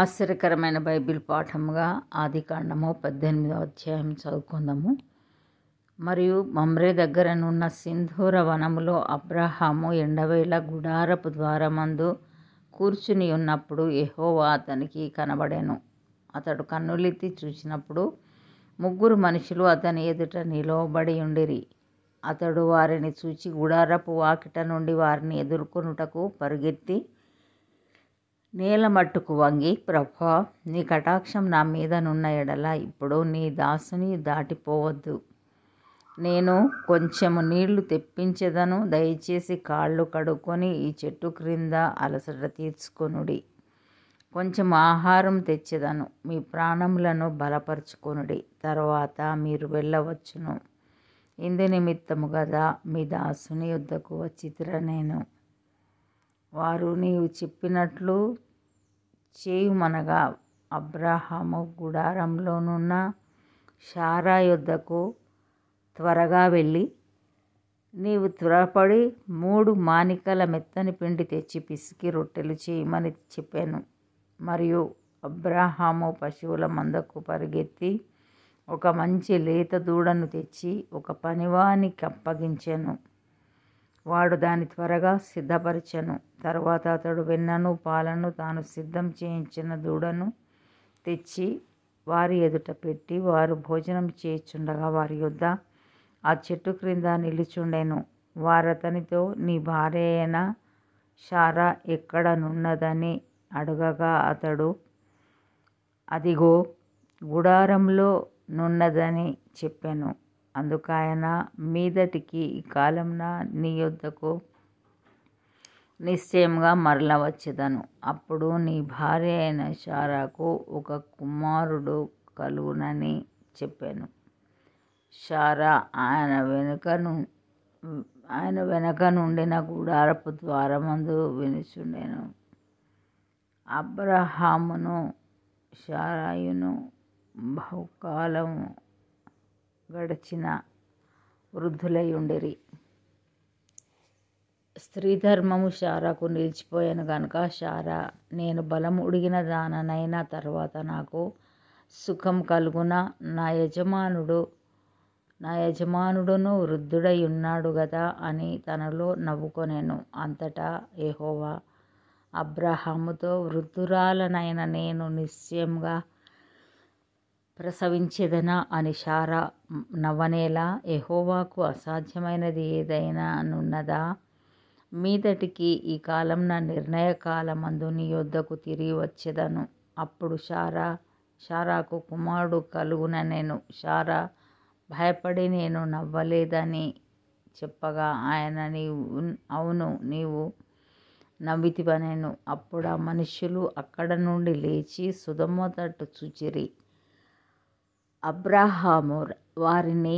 ఆశ్చర్యకరమైన బైబిల్ పాఠముగా ఆది కాండము పద్దెనిమిదవ అధ్యాయం చదువుకుందాము మరియు మమ్రే దగ్గరనున్న సింధూర వనములో అబ్రహాము ఎండవేళ గుడారపు ద్వారమందు కూర్చుని ఉన్నప్పుడు ఎహోవా అతనికి కనబడెను అతడు కన్నులెత్తి చూసినప్పుడు ముగ్గురు మనుషులు అతని ఎదుట నిలవబడి ఉండిరి అతడు వారిని చూచి గుడారపు వాకిట నుండి వారిని ఎదుర్కొనుటకు పరుగెత్తి నేల మట్టుకు వంగి ప్రభా నీ కటాక్షం నా మీద నున్న ఎడల ఇప్పుడు నీ దాసుని దాటిపోవద్దు నేను కొంచెము నీళ్లు తెప్పించదను దయచేసి కాళ్ళు కడుక్కొని ఈ చెట్టు క్రింద అలసట తీర్చుకొనుడి కొంచెం ఆహారం తెచ్చేదను మీ ప్రాణములను బలపరుచుకొనుడి తర్వాత మీరు వెళ్ళవచ్చును ఇందు నిమిత్తము కదా మీ దాసుని వద్దకు వచ్చితిర నేను వారు నీవు చెప్పినట్లు చేయుమనగా అబ్రాహాము గుడారంలోనున్న శారా యుద్ధకు త్వరగా వెళ్ళి నీవు త్వరపడి మూడు మానికల మెత్తని పిండి తెచ్చి పిసికి రొట్టెలు చేయమని చెప్పాను మరియు అబ్రాహాము పశువుల మందకు పరిగెత్తి ఒక మంచి లేత దూడను తెచ్చి ఒక పనివానికి అప్పగించాను వాడు దాని త్వరగా సిద్ధపరిచెను తర్వాత అతడు వెన్నను పాలను తాను సిద్ధం చేయించిన దూడను తెచ్చి వారి ఎదుట పెట్టి వారు భోజనం చేయుచుండగా వారి యొద్ద ఆ చెట్టు క్రింద నిలుచుండెను వారతనితో నీ భార్య అయిన షారా ఎక్కడనున్నదని అడగగా అతడు అదిగో గుడారంలో నున్నదని చెప్పాను అందుకాయన మీదటికి ఈ కాలంన నీ యొద్దకు నిశ్చయముగా మరల వచ్చేదను అప్పుడు నీ భార్య అయిన షారాకు ఒక కుమారుడు కలుగునని చెప్పాను షారా ఆయన వెనుకను ఆయన వెనక నుండిన గుడారపు ద్వారమందు వినిచుండెను అబ్రహామును షారాయును బహుకాలము గడిచిన వృద్ధులయుండిరి స్త్రీధర్మము శారాకు నిలిచిపోయాను గనుక శారా నేను బలం ఉడిగిన దాననైనా తర్వాత నాకు సుఖం కలుగున నా యజమానుడు నా యజమానుడును వృద్ధుడై ఉన్నాడు కదా అని తనలో నవ్వుకొనేను అంతటా ఏహోవా అబ్రహాముతో వృద్ధురాలనైన నేను నిశ్చయంగా ప్రసవించేదనా అని శారా నవ్వనేలా ఎహోవాకు అసాధ్యమైనది ఏదైనా అనున్నదా మీదటికి ఈ కాలం నా నిర్ణయ కాలమందు నీ యొద్దకు తిరిగి వచ్చేదను అప్పుడు శారా షారాకు కుమారుడు కలుగున నేను శారా భయపడి నేను నవ్వలేదని చెప్పగా ఆయన నీవు అవును నీవు నవ్వితివనేను అప్పుడు ఆ మనుషులు అక్కడ నుండి లేచి సుధమ్మ తట్టు చూచిరి అబ్రాహాము వారిని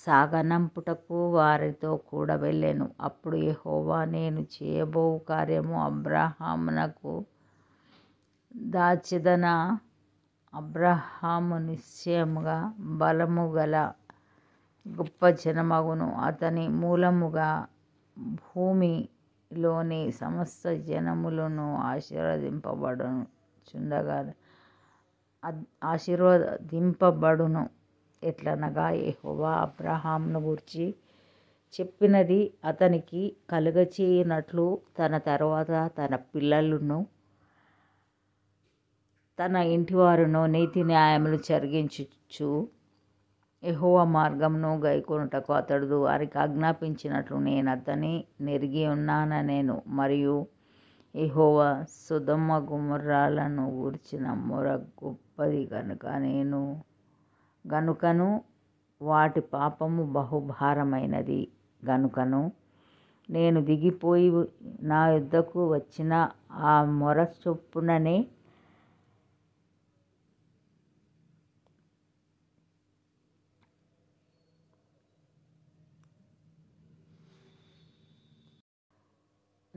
సాగనంపుటకు వారితో కూడా వెళ్ళాను అప్పుడు యహోవా నేను చేయబో కార్యము అబ్రాహామునకు దాచిదన అబ్రహాము నిశ్చయముగా బలము గల గొప్ప జనమగును అతని మూలముగా భూమిలోని సమస్త జనములను చుండగా ఆశీర్వదింపబడును ఎట్లనగా ఎహోవా అబ్రహాంను గూర్చి చెప్పినది అతనికి కలుగచేయనట్లు తన తర్వాత తన పిల్లలను తన ఇంటివారును నీతి న్యాయములు జరిగించుచు ఎహోవా మార్గమును గైకొనుటకు అతడు వారికి ఆజ్ఞాపించినట్లు నేను అతని నెరిగి ఉన్నాన నేను మరియు ఇహోవా సుధమ్మ గుమ్మరాలను ఊర్చిన మొర గొప్పది గనుక నేను గనుకను వాటి పాపము బహుభారమైనది గనుకను నేను దిగిపోయి నా యుద్ధకు వచ్చిన ఆ మొర చొప్పుననే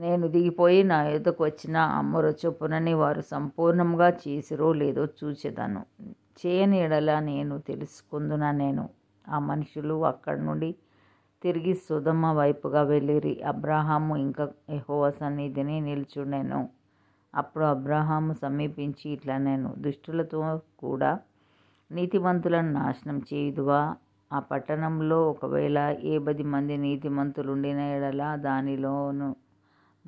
నేను దిగిపోయి నా ఎదుకు వచ్చిన అమ్మరు చొప్పునని వారు సంపూర్ణంగా చేసిరో లేదో చూసేదాను చేయని ఎడలా నేను తెలుసుకుందున నేను ఆ మనుషులు అక్కడ నుండి తిరిగి సుధమ్మ వైపుగా వెళ్ళిరి అబ్రాహాము ఇంకా ఎహోవ సన్నిధిని నిల్చుండెను అప్పుడు అబ్రహాము సమీపించి ఇట్లా నేను దుష్టులతో కూడా నీతిమంతులను నాశనం చేయుదువా ఆ పట్టణంలో ఒకవేళ ఏ పది మంది నీతిమంతులు ఉండిన ఎడలా దానిలోను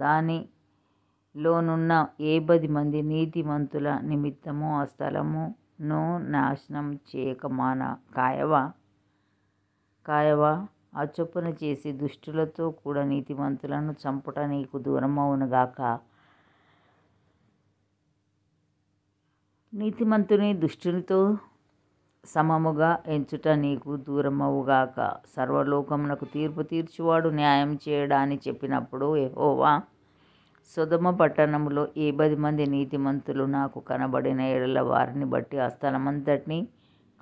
దానిలోనున్న ఏబది మంది నీతిమంతుల నిమిత్తము ఆ స్థలమును నాశనం చేయక మాన కాయవా కాయవా ఆ చొప్పున చేసి దుష్టులతో కూడా నీతిమంతులను చంపుట నీకు దూరమవునుగాక నీతిమంతుని దుష్టునితో సమముగా ఎంచుట నీకు దూరమవుగాక సర్వలోకమునకు తీర్పు తీర్చువాడు న్యాయం చేయడాన్ని చెప్పినప్పుడు ఏహోవా సుధమ పట్టణంలో ఏ పది మంది నీతిమంతులు నాకు కనబడిన ఏడల వారిని బట్టి ఆ స్థలమంతటిని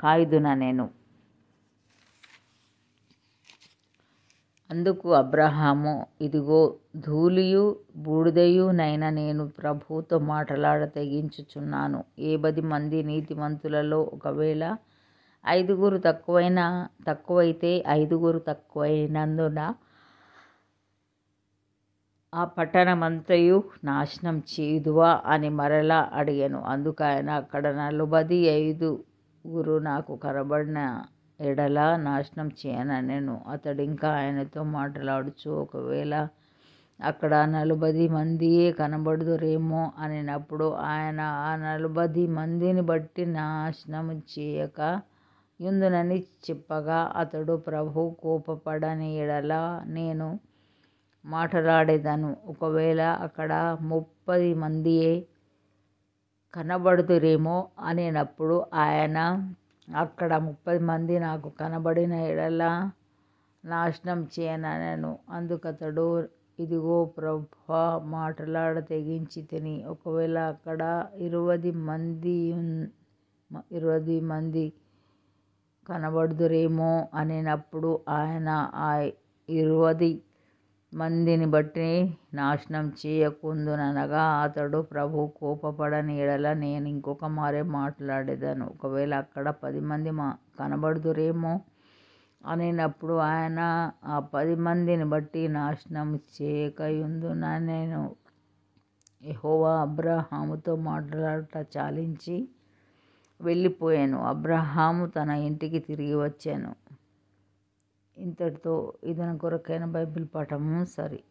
కాయుదున నేను అందుకు అబ్రహాము ఇదిగో ధూళియు బూడిదయునైనా నేను ప్రభుతో మాట్లాడ తెగించుచున్నాను ఏ పది మంది నీతిమంతులలో ఒకవేళ ఐదుగురు తక్కువైన తక్కువైతే ఐదుగురు తక్కువైనందున ఆ పట్టణమంతయు నాశనం చేయుదువా అని మరలా అడిగాను అందుకైన అక్కడ నలుబది ఐదుగురు నాకు కనబడిన ఎడల నాశనం చేయను నేను అతడు ఇంకా ఆయనతో మాట్లాడుచు ఒకవేళ అక్కడ నలుబది మందియే కనబడుదురేమో అనినప్పుడు ఆయన ఆ నలభై మందిని బట్టి నాశనం చేయక యుందునని చెప్పగా అతడు ప్రభు కోపపడని ఎడల నేను మాట్లాడేదను ఒకవేళ అక్కడ ముప్పది మందియే కనబడుతురేమో అనేటప్పుడు ఆయన అక్కడ ముప్పై మంది నాకు కనబడిన ఎడలా నాశనం చేయనను అందుకతడు ఇదిగో ప్రభ మాటలాడ తెగించి తిని ఒకవేళ అక్కడ ఇరవై మంది ఇరవై మంది కనబడుదురేమో అనినప్పుడు ఆయన ఆ ఇరువది మందిని బట్టి నాశనం చేయకుందుననగా అతడు ప్రభు కోపపడని ఎడల నేను ఇంకొక మారే మాట్లాడేదాను ఒకవేళ అక్కడ పది మంది మా కనబడుదురేమో అనినప్పుడు ఆయన ఆ పది మందిని బట్టి నాశనం చేయకయుందున నేను యహోవా అబ్రహాముతో మాట్లాడట చాలించి వెళ్ళిపోయాను అబ్రహాము తన ఇంటికి తిరిగి వచ్చాను ఇంతటితో ఇదన కొరకైన బైబిల్ పాఠము సరి